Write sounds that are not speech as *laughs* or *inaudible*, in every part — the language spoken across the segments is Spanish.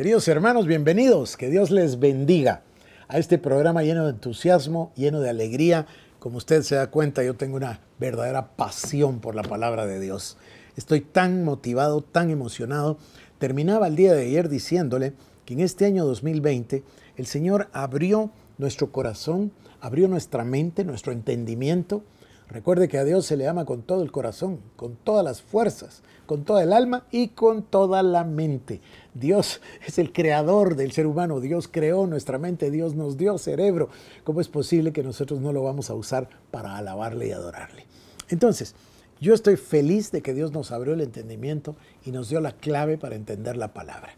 Queridos hermanos, bienvenidos, que Dios les bendiga a este programa lleno de entusiasmo, lleno de alegría. Como usted se da cuenta, yo tengo una verdadera pasión por la palabra de Dios. Estoy tan motivado, tan emocionado. Terminaba el día de ayer diciéndole que en este año 2020 el Señor abrió nuestro corazón, abrió nuestra mente, nuestro entendimiento. Recuerde que a Dios se le ama con todo el corazón, con todas las fuerzas, con toda el alma y con toda la mente. Dios es el creador del ser humano, Dios creó nuestra mente, Dios nos dio cerebro. ¿Cómo es posible que nosotros no lo vamos a usar para alabarle y adorarle? Entonces, yo estoy feliz de que Dios nos abrió el entendimiento y nos dio la clave para entender la palabra.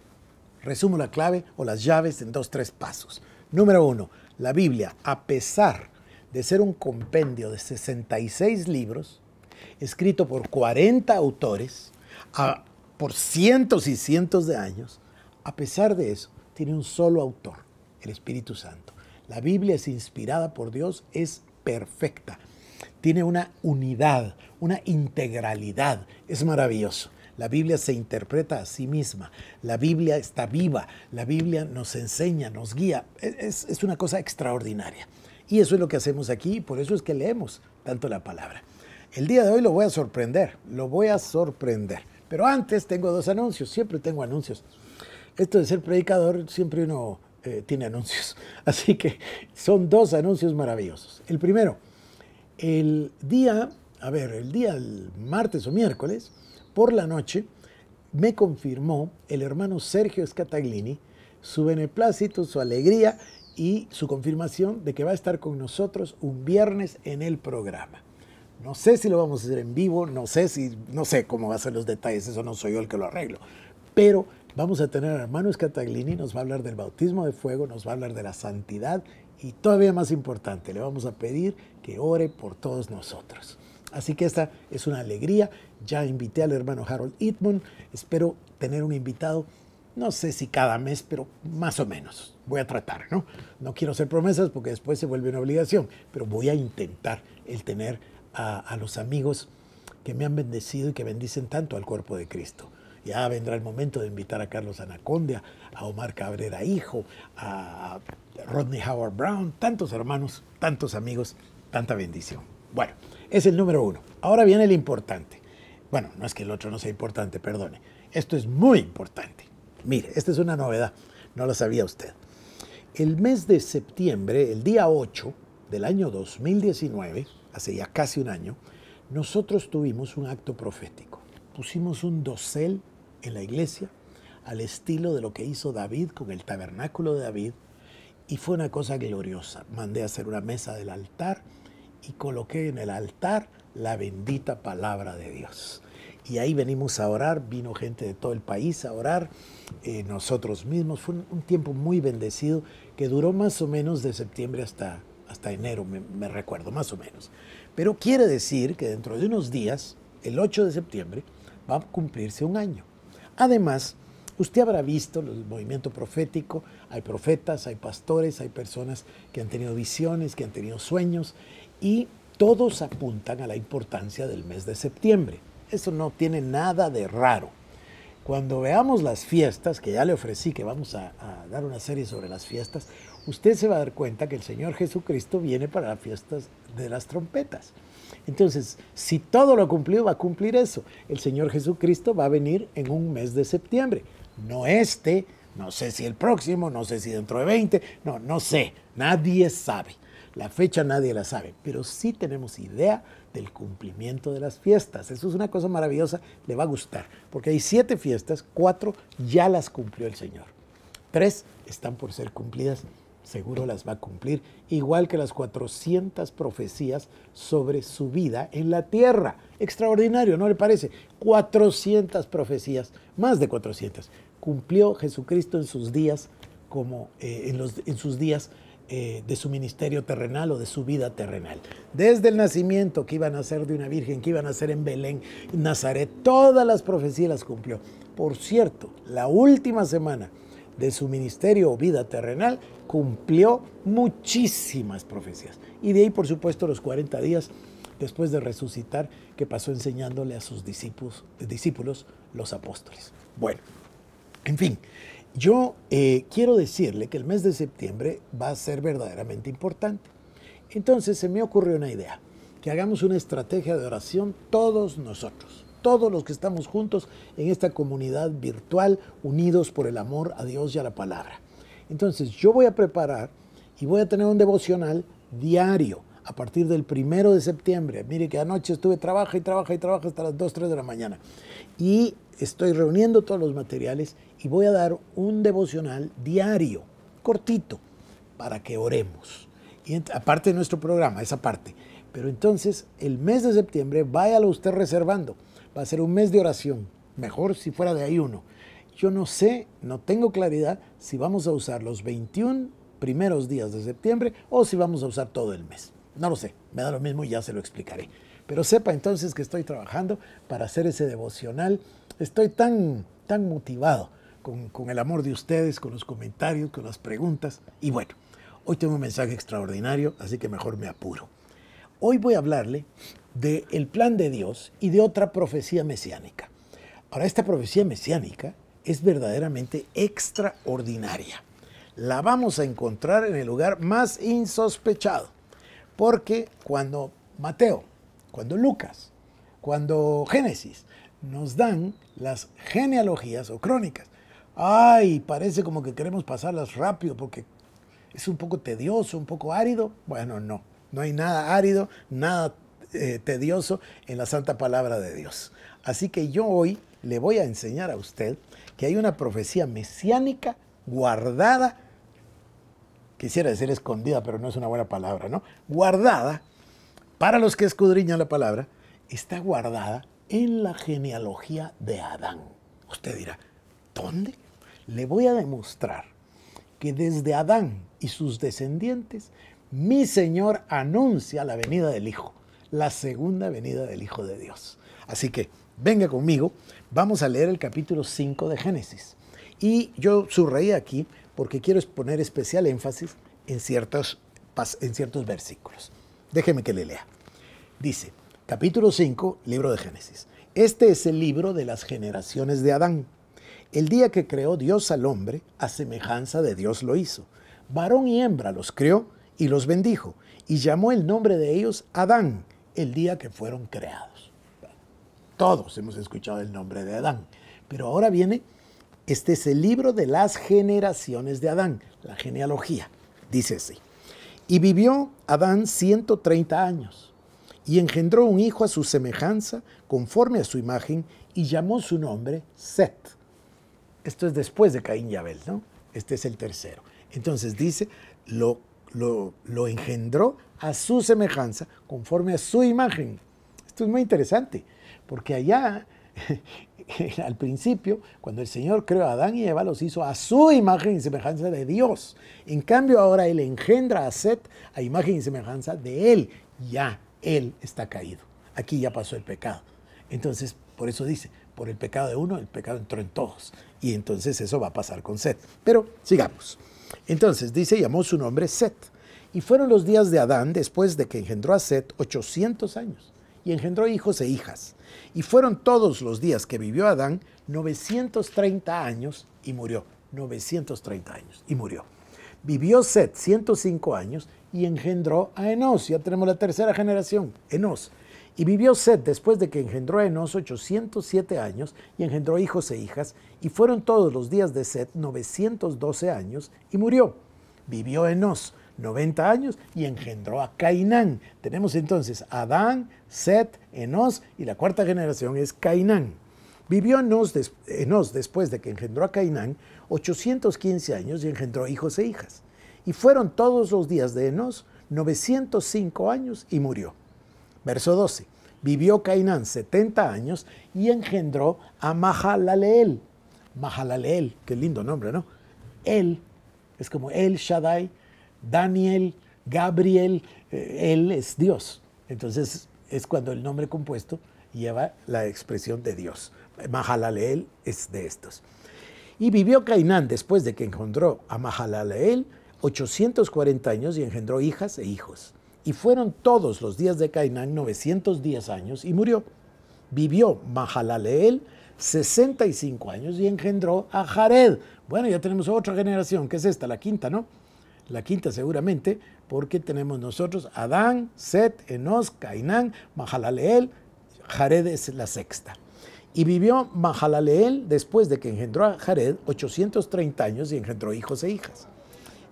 Resumo la clave o las llaves en dos, tres pasos. Número uno, la Biblia, a pesar de ser un compendio de 66 libros, escrito por 40 autores, por cientos y cientos de años, a pesar de eso, tiene un solo autor, el Espíritu Santo. La Biblia es inspirada por Dios, es perfecta, tiene una unidad, una integralidad, es maravilloso. La Biblia se interpreta a sí misma, la Biblia está viva, la Biblia nos enseña, nos guía, es, una cosa extraordinaria. Y eso es lo que hacemos aquí, y por eso es que leemos tanto la palabra. El día de hoy lo voy a sorprender, lo voy a sorprender. Pero antes tengo dos anuncios, siempre tengo anuncios. Esto de ser predicador, siempre uno eh, tiene anuncios. *laughs* Así que son dos anuncios maravillosos. El primero, el día, a ver, el día martes o miércoles, por la noche, me confirmó el hermano Sergio Scataglini su beneplácito, su alegría y su confirmación de que va a estar con nosotros un viernes en el programa. No sé si lo vamos a hacer en vivo, no sé si, no sé cómo va a ser los detalles, eso no soy yo el que lo arreglo. Pero vamos a tener a hermano Escataglini, nos va a hablar del bautismo de fuego, nos va a hablar de la santidad y todavía más importante, le vamos a pedir que ore por todos nosotros. Así que esta es una alegría. Ya invité al hermano Harold Itman. Espero tener un invitado, no sé si cada mes, pero más o menos. Voy a tratar, ¿no? No quiero hacer promesas porque después se vuelve una obligación, pero voy a intentar el tener a, los amigos que me han bendecido y que bendicen tanto al cuerpo de Cristo. Ya vendrá el momento de invitar a Carlos Anacondia, a Omar Cabrera Hijo, a Rodney Howard Brown, tantos hermanos, tantos amigos, tanta bendición. Bueno, es el número uno. Ahora viene el importante. Bueno, no es que el otro no sea importante, perdone. Esto es muy importante. Mire, esta es una novedad, no lo sabía usted. El mes de septiembre, el día 8 del año 2019, hace ya casi un año, nosotros tuvimos un acto profético. Pusimos un dosel en la iglesia al estilo de lo que hizo David con el tabernáculo de David y fue una cosa gloriosa. Mandé a hacer una mesa del altar y coloqué en el altar la bendita palabra de Dios. Y ahí venimos a orar, vino gente de todo el país a orar, eh, nosotros mismos. Fue un tiempo muy bendecido que duró más o menos de septiembre hasta hasta enero, me recuerdo más o menos. Pero quiere decir que dentro de unos días, el 8 de septiembre, va a cumplirse un año. Además, usted habrá visto el movimiento profético, hay profetas, hay pastores, hay personas que han tenido visiones, que han tenido sueños, y todos apuntan a la importancia del mes de septiembre. Eso no tiene nada de raro. Cuando veamos las fiestas, que ya le ofrecí que vamos a, a dar una serie sobre las fiestas, usted se va a dar cuenta que el Señor Jesucristo viene para las fiestas de las trompetas. Entonces, si todo lo cumplido va a cumplir eso. El Señor Jesucristo va a venir en un mes de septiembre. No este, no sé si el próximo, no sé si dentro de 20, no, no sé. Nadie sabe. La fecha nadie la sabe, pero sí tenemos idea del cumplimiento de las fiestas. Eso es una cosa maravillosa, le va a gustar, porque hay siete fiestas, cuatro ya las cumplió el Señor, tres están por ser cumplidas seguro las va a cumplir, igual que las 400 profecías sobre su vida en la tierra. Extraordinario, ¿no le parece? 400 profecías, más de 400. Cumplió Jesucristo en sus días, como eh, en, los, sus días eh, de su ministerio terrenal o de su vida terrenal. Desde el nacimiento que iban a ser de una virgen, que iban a ser en Belén, Nazaret, todas las profecías las cumplió. Por cierto, la última semana de su ministerio o vida terrenal, cumplió muchísimas profecías. Y de ahí, por supuesto, los 40 días después de resucitar que pasó enseñándole a sus discípulos, los apóstoles. Bueno, en fin, yo eh, quiero decirle que el mes de septiembre va a ser verdaderamente importante. Entonces se me ocurrió una idea, que hagamos una estrategia de oración todos nosotros todos los que estamos juntos en esta comunidad virtual, unidos por el amor a Dios y a la palabra. Entonces yo voy a preparar y voy a tener un devocional diario a partir del primero de septiembre. Mire que anoche estuve trabaja y trabaja y trabaja hasta las 2, 3 de la mañana. Y estoy reuniendo todos los materiales y voy a dar un devocional diario, cortito, para que oremos. Y aparte de nuestro programa, esa parte. Pero entonces, el mes de septiembre, váyalo usted reservando va a ser un mes de oración, mejor si fuera de ayuno. Yo no sé, no tengo claridad si vamos a usar los 21 primeros días de septiembre o si vamos a usar todo el mes. No lo sé, me da lo mismo y ya se lo explicaré. Pero sepa entonces que estoy trabajando para hacer ese devocional. Estoy tan, tan motivado con, con el amor de ustedes, con los comentarios, con las preguntas. Y bueno, hoy tengo un mensaje extraordinario, así que mejor me apuro. Hoy voy a hablarle del plan de Dios y de otra profecía mesiánica. Ahora, esta profecía mesiánica es verdaderamente extraordinaria. La vamos a encontrar en el lugar más insospechado, porque cuando Mateo, cuando Lucas, cuando Génesis nos dan las genealogías o crónicas, ay, parece como que queremos pasarlas rápido porque es un poco tedioso, un poco árido. Bueno, no, no hay nada árido, nada eh, tedioso en la santa palabra de Dios. Así que yo hoy le voy a enseñar a usted que hay una profecía mesiánica guardada, quisiera decir escondida, pero no es una buena palabra, ¿no? Guardada, para los que escudriñan la palabra, está guardada en la genealogía de Adán. Usted dirá, ¿dónde? Le voy a demostrar que desde Adán y sus descendientes, mi Señor anuncia la venida del Hijo la segunda venida del Hijo de Dios. Así que venga conmigo, vamos a leer el capítulo 5 de Génesis. Y yo surreí aquí porque quiero poner especial énfasis en ciertos, en ciertos versículos. Déjeme que le lea. Dice, capítulo 5, libro de Génesis. Este es el libro de las generaciones de Adán. El día que creó Dios al hombre, a semejanza de Dios lo hizo. Varón y hembra los crió y los bendijo, y llamó el nombre de ellos Adán, el día que fueron creados. Todos hemos escuchado el nombre de Adán, pero ahora viene, este es el libro de las generaciones de Adán, la genealogía, dice así. Y vivió Adán 130 años y engendró un hijo a su semejanza, conforme a su imagen, y llamó su nombre Set. Esto es después de Caín y Abel, ¿no? Este es el tercero. Entonces dice, lo, lo, lo engendró a su semejanza, conforme a su imagen. Esto es muy interesante, porque allá, *laughs* al principio, cuando el Señor creó a Adán y Eva, los hizo a su imagen y semejanza de Dios. En cambio, ahora Él engendra a Set a imagen y semejanza de Él. Ya Él está caído. Aquí ya pasó el pecado. Entonces, por eso dice, por el pecado de uno, el pecado entró en todos. Y entonces eso va a pasar con Set. Pero sigamos. Entonces dice, llamó su nombre Set. Y fueron los días de Adán después de que engendró a Set 800 años, y engendró hijos e hijas. Y fueron todos los días que vivió Adán 930 años y murió. 930 años y murió. Vivió Set 105 años y engendró a Enos. Ya tenemos la tercera generación, Enos. Y vivió Set después de que engendró a Enos 807 años y engendró hijos e hijas, y fueron todos los días de Set 912 años y murió. Vivió Enos 90 años y engendró a Cainán. Tenemos entonces Adán, Set, Enos y la cuarta generación es Cainán. Vivió Enos, después de que engendró a Cainán 815 años y engendró hijos e hijas. Y fueron todos los días de Enos 905 años y murió. Verso 12. Vivió Cainán 70 años y engendró a Mahalaleel. Mahalaleel, qué lindo nombre, ¿no? Él, es como El Shaddai, Daniel, Gabriel, eh, Él es Dios. Entonces es cuando el nombre compuesto lleva la expresión de Dios. Mahalaleel es de estos. Y vivió Cainán después de que engendró a Mahalaleel 840 años y engendró hijas e hijos. Y fueron todos los días de Cainán 910 años y murió. Vivió Mahalaleel 65 años y engendró a Jared. Bueno, ya tenemos otra generación, que es esta, la quinta, ¿no? la quinta seguramente, porque tenemos nosotros Adán, Set, Enos, Cainán, Mahalaleel, Jared es la sexta. Y vivió Mahalaleel después de que engendró a Jared 830 años y engendró hijos e hijas.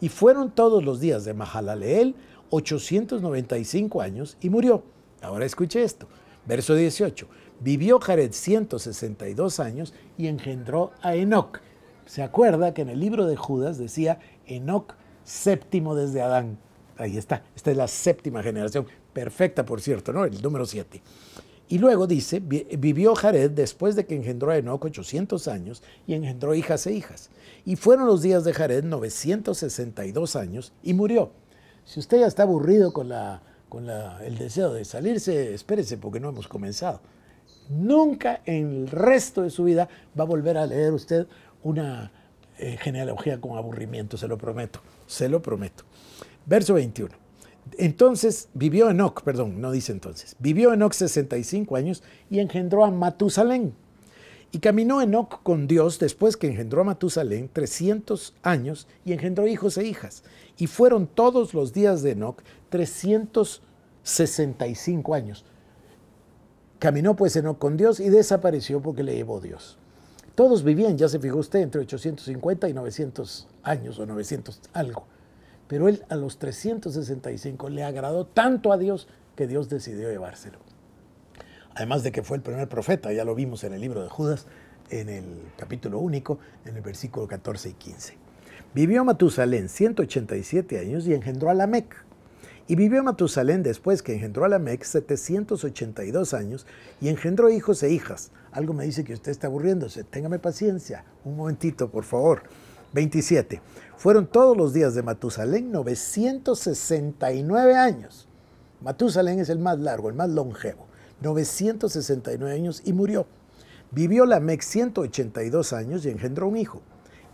Y fueron todos los días de Mahalaleel 895 años y murió. Ahora escuche esto. Verso 18. Vivió Jared 162 años y engendró a Enoch. Se acuerda que en el libro de Judas decía, Enoch séptimo desde Adán. Ahí está, esta es la séptima generación, perfecta por cierto, ¿no? El número siete. Y luego dice, vivió Jared después de que engendró a Enoch 800 años y engendró hijas e hijas. Y fueron los días de Jared 962 años y murió. Si usted ya está aburrido con, con el deseo de salirse, espérese porque no hemos comenzado. Nunca en el resto de su vida va a volver a leer usted una eh, genealogía con aburrimiento, se lo prometo se lo prometo. Verso 21. Entonces vivió Enoc, perdón, no dice entonces, vivió Enoc 65 años y engendró a Matusalén. Y caminó Enoc con Dios después que engendró a Matusalén 300 años y engendró hijos e hijas. Y fueron todos los días de Enoc 365 años. Caminó pues Enoc con Dios y desapareció porque le llevó Dios. Todos vivían, ya se fijó usted, entre 850 y 900 años o 900 algo. Pero él a los 365 le agradó tanto a Dios que Dios decidió llevárselo. Además de que fue el primer profeta, ya lo vimos en el libro de Judas, en el capítulo único, en el versículo 14 y 15. Vivió Matusalén 187 años y engendró a Lamec. Y vivió Matusalén después que engendró a Lamec 782 años y engendró hijos e hijas. Algo me dice que usted está aburriéndose. Téngame paciencia. Un momentito, por favor. 27. Fueron todos los días de Matusalén 969 años. Matusalén es el más largo, el más longevo. 969 años y murió. Vivió la mec 182 años y engendró un hijo.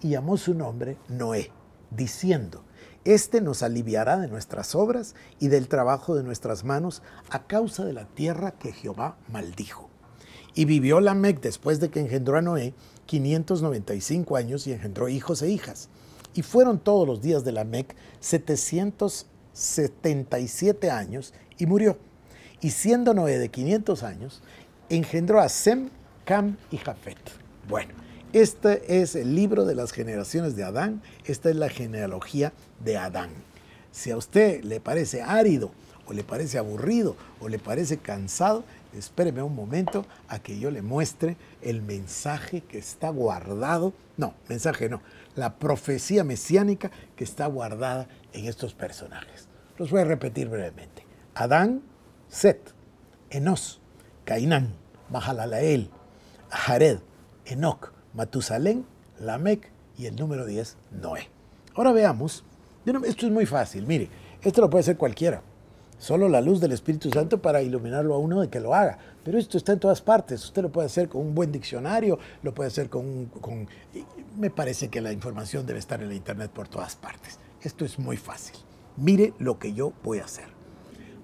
Y llamó su nombre Noé, diciendo, Este nos aliviará de nuestras obras y del trabajo de nuestras manos a causa de la tierra que Jehová maldijo. Y vivió Lamec después de que engendró a Noé 595 años y engendró hijos e hijas. Y fueron todos los días de Lamec 777 años y murió. Y siendo Noé de 500 años, engendró a Sem, Cam y Jafet. Bueno, este es el libro de las generaciones de Adán, esta es la genealogía de Adán. Si a usted le parece árido, o le parece aburrido, o le parece cansado, espéreme un momento a que yo le muestre el mensaje que está guardado, no, mensaje no, la profecía mesiánica que está guardada en estos personajes. Los voy a repetir brevemente. Adán, Set, Enos, Cainán, Mahalalael, Jared, Enoc, Matusalén, Lamec y el número 10, Noé. Ahora veamos, esto es muy fácil, mire, esto lo puede hacer cualquiera. Solo la luz del Espíritu Santo para iluminarlo a uno de que lo haga. Pero esto está en todas partes. Usted lo puede hacer con un buen diccionario, lo puede hacer con... Me parece que la información debe estar en la Internet por todas partes. Esto es muy fácil. Mire lo que yo voy a hacer.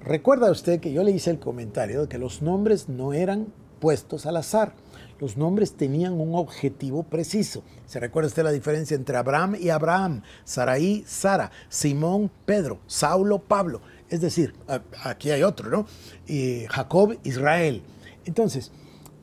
Recuerda usted que yo le hice el comentario de que los nombres no eran puestos al azar. Los nombres tenían un objetivo preciso. ¿Se recuerda usted la diferencia entre Abraham y Abraham? Saraí, Sara, Simón, Pedro, Saulo, Pablo. Es decir, aquí hay otro, ¿no? Y Jacob, Israel. Entonces,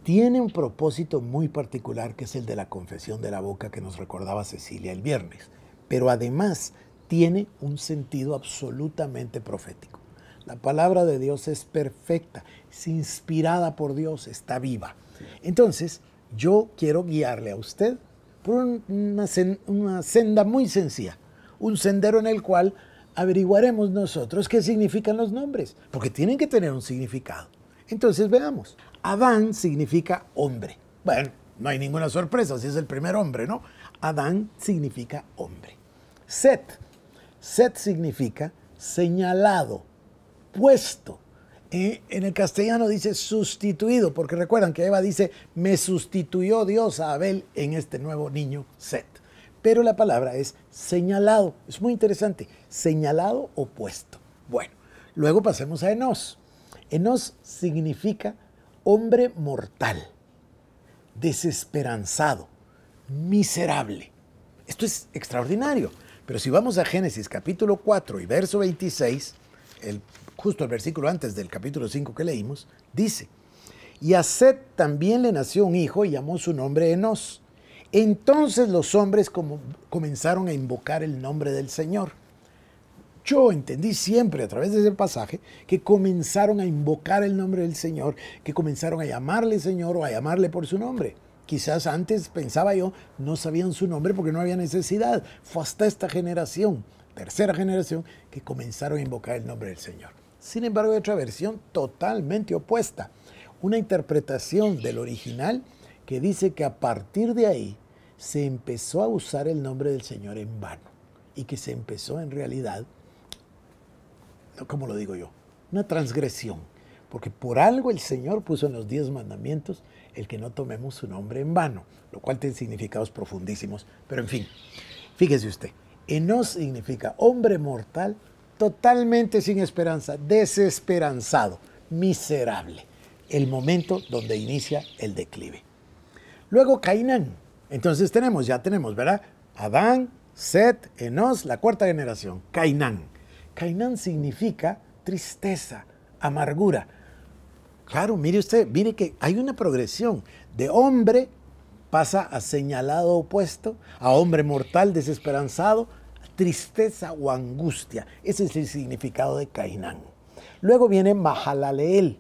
tiene un propósito muy particular que es el de la confesión de la boca que nos recordaba Cecilia el viernes, pero además tiene un sentido absolutamente profético. La palabra de Dios es perfecta, es inspirada por Dios, está viva. Entonces, yo quiero guiarle a usted por una senda muy sencilla, un sendero en el cual averiguaremos nosotros qué significan los nombres, porque tienen que tener un significado. Entonces veamos, Adán significa hombre. Bueno, no hay ninguna sorpresa si es el primer hombre, ¿no? Adán significa hombre. Set, set significa señalado, puesto. Eh, en el castellano dice sustituido, porque recuerdan que Eva dice, me sustituyó Dios a Abel en este nuevo niño Set pero la palabra es señalado. Es muy interesante. Señalado opuesto. Bueno, luego pasemos a Enos. Enos significa hombre mortal, desesperanzado, miserable. Esto es extraordinario. Pero si vamos a Génesis capítulo 4 y verso 26, el, justo el versículo antes del capítulo 5 que leímos, dice, y a Seth también le nació un hijo y llamó su nombre Enos. Entonces los hombres como comenzaron a invocar el nombre del Señor. Yo entendí siempre a través de ese pasaje que comenzaron a invocar el nombre del Señor, que comenzaron a llamarle Señor o a llamarle por su nombre. Quizás antes, pensaba yo, no sabían su nombre porque no había necesidad. Fue hasta esta generación, tercera generación, que comenzaron a invocar el nombre del Señor. Sin embargo, hay otra versión totalmente opuesta. Una interpretación del original que dice que a partir de ahí se empezó a usar el nombre del Señor en vano y que se empezó en realidad, como lo digo yo, una transgresión, porque por algo el Señor puso en los diez mandamientos el que no tomemos su nombre en vano, lo cual tiene significados profundísimos, pero en fin, fíjese usted, Enos significa hombre mortal totalmente sin esperanza, desesperanzado, miserable, el momento donde inicia el declive. Luego Cainán. Entonces tenemos, ya tenemos, ¿verdad? Adán, Set, Enos, la cuarta generación, Cainán. Cainán significa tristeza, amargura. Claro, mire usted, mire que hay una progresión. De hombre pasa a señalado opuesto, a hombre mortal desesperanzado, tristeza o angustia. Ese es el significado de Cainán. Luego viene Mahalaleel,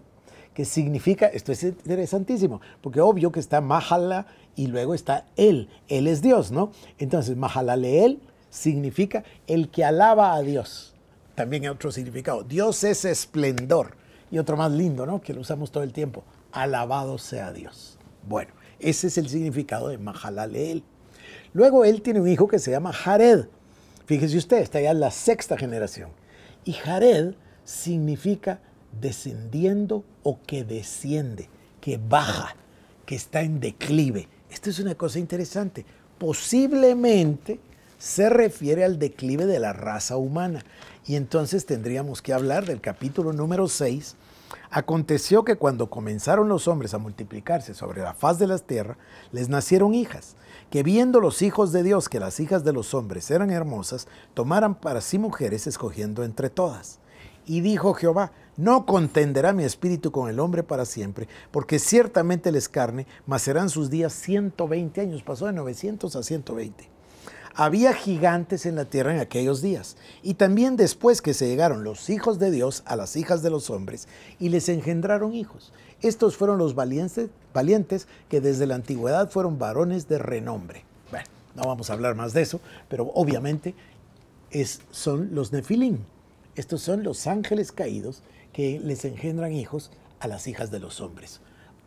que significa, esto es interesantísimo, porque obvio que está Mahala y luego está Él, Él es Dios, ¿no? Entonces, Mahalaleel significa el que alaba a Dios, también hay otro significado, Dios es esplendor, y otro más lindo, ¿no? Que lo usamos todo el tiempo, alabado sea Dios. Bueno, ese es el significado de Mahalaleel. Luego él tiene un hijo que se llama Jared. Fíjese usted, está ya en la sexta generación. Y Jared significa descendiendo o que desciende, que baja, que está en declive. Esto es una cosa interesante. Posiblemente se refiere al declive de la raza humana. Y entonces tendríamos que hablar del capítulo número 6. Aconteció que cuando comenzaron los hombres a multiplicarse sobre la faz de la tierra, les nacieron hijas, que viendo los hijos de Dios que las hijas de los hombres eran hermosas, tomaran para sí mujeres escogiendo entre todas. Y dijo Jehová, no contenderá mi espíritu con el hombre para siempre, porque ciertamente les carne, mas serán sus días 120 años. Pasó de 900 a 120. Había gigantes en la tierra en aquellos días, y también después que se llegaron los hijos de Dios a las hijas de los hombres, y les engendraron hijos. Estos fueron los valientes, valientes que desde la antigüedad fueron varones de renombre. Bueno, no vamos a hablar más de eso, pero obviamente es, son los nefilim, estos son los ángeles caídos que les engendran hijos a las hijas de los hombres.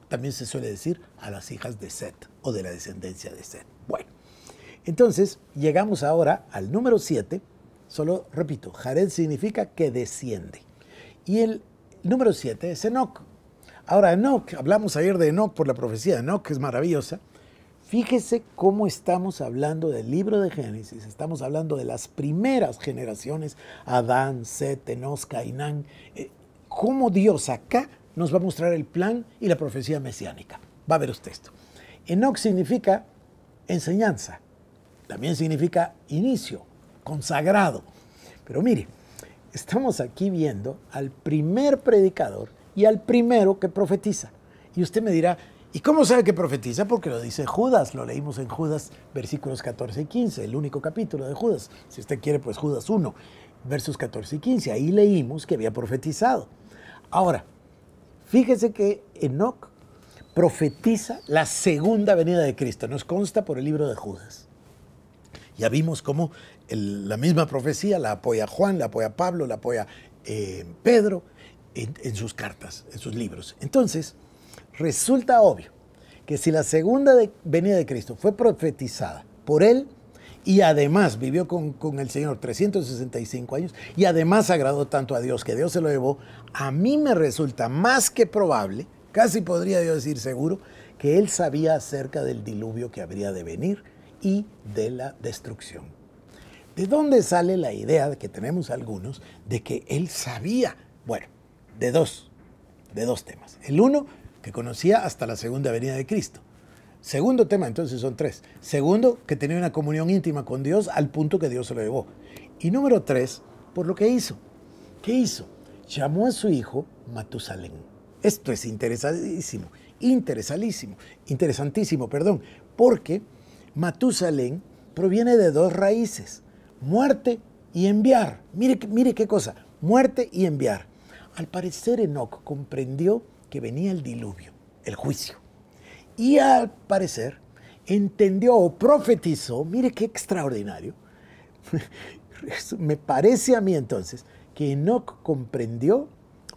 También se suele decir a las hijas de Set o de la descendencia de Set. Bueno, entonces llegamos ahora al número 7. Solo repito, Jared significa que desciende. Y el número 7 es Enoch. Ahora, Enoch, hablamos ayer de Enoch por la profecía de Enoch, que es maravillosa. Fíjese cómo estamos hablando del libro de Génesis, estamos hablando de las primeras generaciones, Adán, Set, Enos, Cainán, eh, cómo Dios acá nos va a mostrar el plan y la profecía mesiánica. Va a ver usted esto. Enoch significa enseñanza, también significa inicio, consagrado. Pero mire, estamos aquí viendo al primer predicador y al primero que profetiza. Y usted me dirá, ¿Y cómo sabe que profetiza? Porque lo dice Judas, lo leímos en Judas versículos 14 y 15, el único capítulo de Judas. Si usted quiere, pues Judas 1, versos 14 y 15. Ahí leímos que había profetizado. Ahora, fíjese que Enoch profetiza la segunda venida de Cristo. Nos consta por el libro de Judas. Ya vimos cómo la misma profecía la apoya Juan, la apoya Pablo, la apoya eh, Pedro en sus cartas, en sus libros. Entonces, Resulta obvio que si la segunda venida de Cristo fue profetizada por él y además vivió con, el Señor 365 años y además agradó tanto a Dios que Dios se lo llevó, a mí me resulta más que probable, casi podría yo decir seguro, que él sabía acerca del diluvio que habría de venir y de la destrucción. ¿De dónde sale la idea que tenemos algunos de que él sabía? Bueno, de dos, de dos temas. El uno, que conocía hasta la segunda venida de Cristo. Segundo tema, entonces son tres. Segundo, que tenía una comunión íntima con Dios al punto que Dios lo llevó. Y número tres, por lo que hizo. ¿Qué hizo? Llamó a su hijo Matusalén. Esto es interesadísimo, interesalísimo, interesantísimo, perdón, porque Matusalén proviene de dos raíces, muerte y enviar. Mire, mire qué cosa, muerte y enviar. Al parecer Enoch comprendió que venía el diluvio, el juicio. Y al parecer entendió o profetizó, mire qué extraordinario, *laughs* me parece a mí entonces, que Enoch comprendió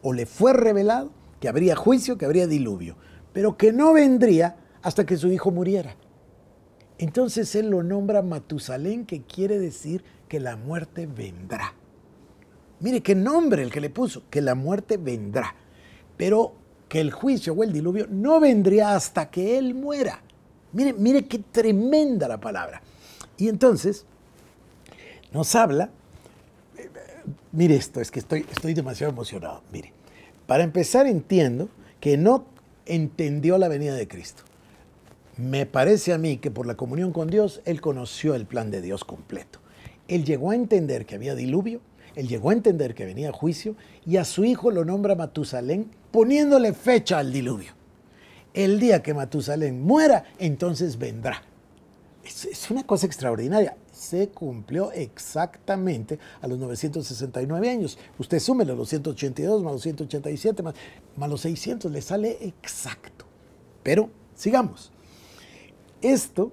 o le fue revelado que habría juicio, que habría diluvio, pero que no vendría hasta que su hijo muriera. Entonces él lo nombra Matusalén, que quiere decir que la muerte vendrá. Mire qué nombre el que le puso, que la muerte vendrá. Pero que el juicio o el diluvio no vendría hasta que él muera. Mire, mire qué tremenda la palabra. Y entonces nos habla, eh, mire esto, es que estoy, estoy demasiado emocionado. Mire, para empezar entiendo que no entendió la venida de Cristo. Me parece a mí que por la comunión con Dios, él conoció el plan de Dios completo. Él llegó a entender que había diluvio, él llegó a entender que venía a juicio y a su hijo lo nombra Matusalén poniéndole fecha al diluvio. El día que Matusalén muera, entonces vendrá. Es, una cosa extraordinaria. Se cumplió exactamente a los 969 años. Usted sume los 182 más los 187 más, más los 600, le sale exacto. Pero sigamos. Esto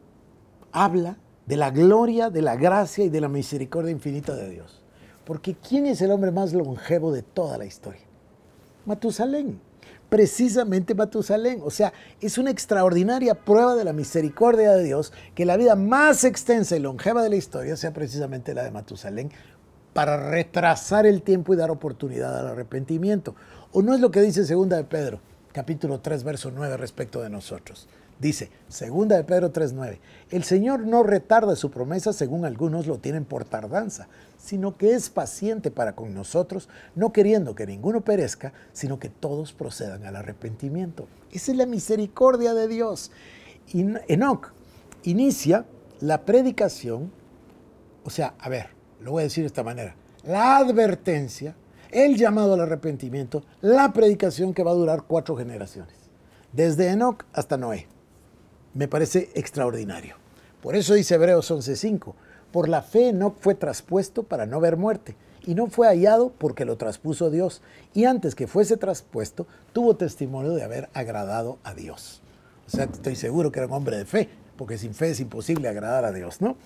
habla de la gloria, de la gracia y de la misericordia infinita de Dios. Porque ¿quién es el hombre más longevo de toda la historia? Matusalén. Precisamente Matusalén. O sea, es una extraordinaria prueba de la misericordia de Dios que la vida más extensa y longeva de la historia sea precisamente la de Matusalén para retrasar el tiempo y dar oportunidad al arrepentimiento. ¿O no es lo que dice Segunda de Pedro, capítulo 3, verso 9 respecto de nosotros? Dice, segunda de Pedro 3:9, el Señor no retarda su promesa según algunos lo tienen por tardanza, sino que es paciente para con nosotros, no queriendo que ninguno perezca, sino que todos procedan al arrepentimiento. Esa es la misericordia de Dios. Enoc inicia la predicación, o sea, a ver, lo voy a decir de esta manera, la advertencia, el llamado al arrepentimiento, la predicación que va a durar cuatro generaciones, desde Enoch hasta Noé. Me parece extraordinario. Por eso dice Hebreos 11.5 por la fe no fue traspuesto para no ver muerte, y no fue hallado porque lo traspuso Dios, y antes que fuese traspuesto tuvo testimonio de haber agradado a Dios. O sea, estoy seguro que era un hombre de fe, porque sin fe es imposible agradar a Dios, ¿no?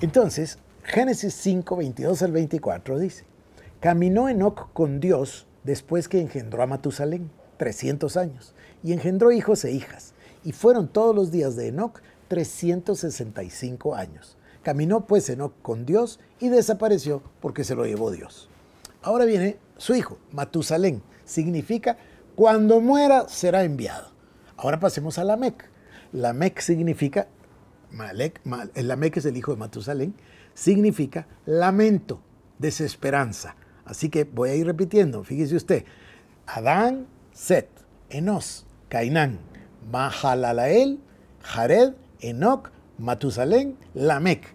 Entonces, Génesis 5, 22 al 24 dice, caminó enoc con Dios después que engendró a Matusalén, 300 años, y engendró hijos e hijas, y fueron todos los días de Enoc 365 años. Caminó pues Enoch con Dios y desapareció porque se lo llevó Dios. Ahora viene su hijo, Matusalén. Significa, cuando muera será enviado. Ahora pasemos a Lamec. Lamec significa, Malek, Lamec es el hijo de Matusalén, significa lamento, desesperanza. Así que voy a ir repitiendo, fíjese usted. Adán, Set, Enos, Cainán, Mahalalael, Jared, Enoch, Matusalén, Lamec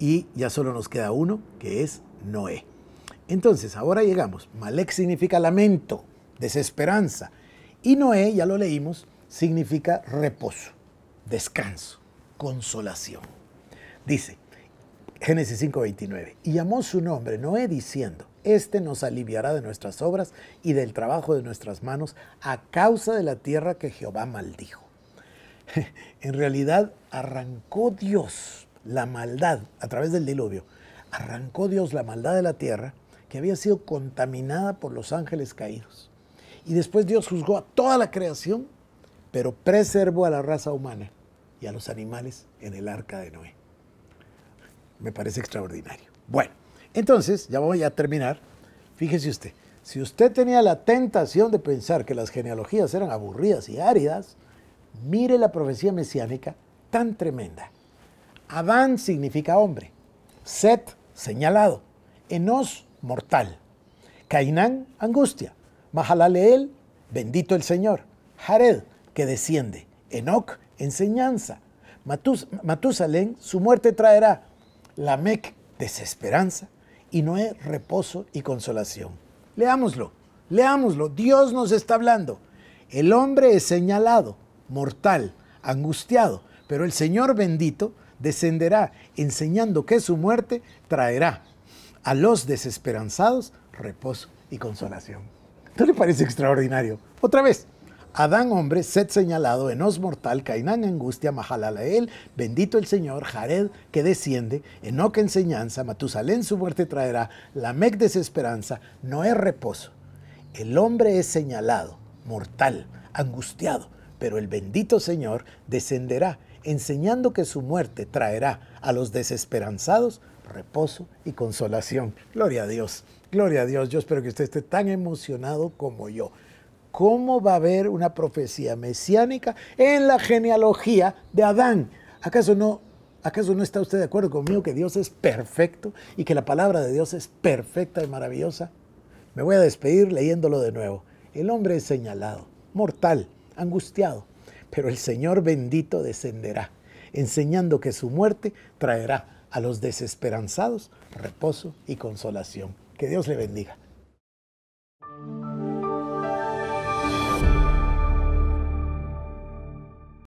y ya solo nos queda uno, que es Noé. Entonces, ahora llegamos. Malek significa lamento, desesperanza. Y Noé, ya lo leímos, significa reposo, descanso, consolación. Dice Génesis 5:29, y llamó su nombre Noé diciendo, este nos aliviará de nuestras obras y del trabajo de nuestras manos a causa de la tierra que Jehová maldijo. *laughs* en realidad arrancó Dios la maldad a través del diluvio. Arrancó Dios la maldad de la tierra que había sido contaminada por los ángeles caídos. Y después Dios juzgó a toda la creación, pero preservó a la raza humana y a los animales en el arca de Noé. Me parece extraordinario. Bueno, entonces, ya voy a terminar. Fíjese usted, si usted tenía la tentación de pensar que las genealogías eran aburridas y áridas, mire la profecía mesiánica tan tremenda. Adán significa hombre. Set, señalado. Enos, mortal. Cainán, angustia. Mahalaleel, bendito el Señor. Jared, que desciende. Enoc, enseñanza. Matusalén, su muerte traerá. Lamec, desesperanza. Y Noé, reposo y consolación. Leámoslo, leámoslo. Dios nos está hablando. El hombre es señalado, mortal, angustiado, pero el Señor bendito descenderá, enseñando que su muerte traerá a los desesperanzados reposo y consolación. ¿No le parece extraordinario? Otra vez, Adán hombre, sed señalado, Enos mortal, Cainán angustia, Mahalalael, bendito el Señor, Jared que desciende, Enoc enseñanza, Matusalén su muerte traerá, Lamec desesperanza, Noé reposo. El hombre es señalado, mortal, angustiado, pero el bendito Señor descenderá enseñando que su muerte traerá a los desesperanzados reposo y consolación. Gloria a Dios, gloria a Dios. Yo espero que usted esté tan emocionado como yo. ¿Cómo va a haber una profecía mesiánica en la genealogía de Adán? ¿Acaso no, ¿Acaso no está usted de acuerdo conmigo que Dios es perfecto y que la palabra de Dios es perfecta y maravillosa? Me voy a despedir leyéndolo de nuevo. El hombre es señalado, mortal, angustiado, pero el Señor bendito descenderá, enseñando que su muerte traerá a los desesperanzados reposo y consolación. Que Dios le bendiga.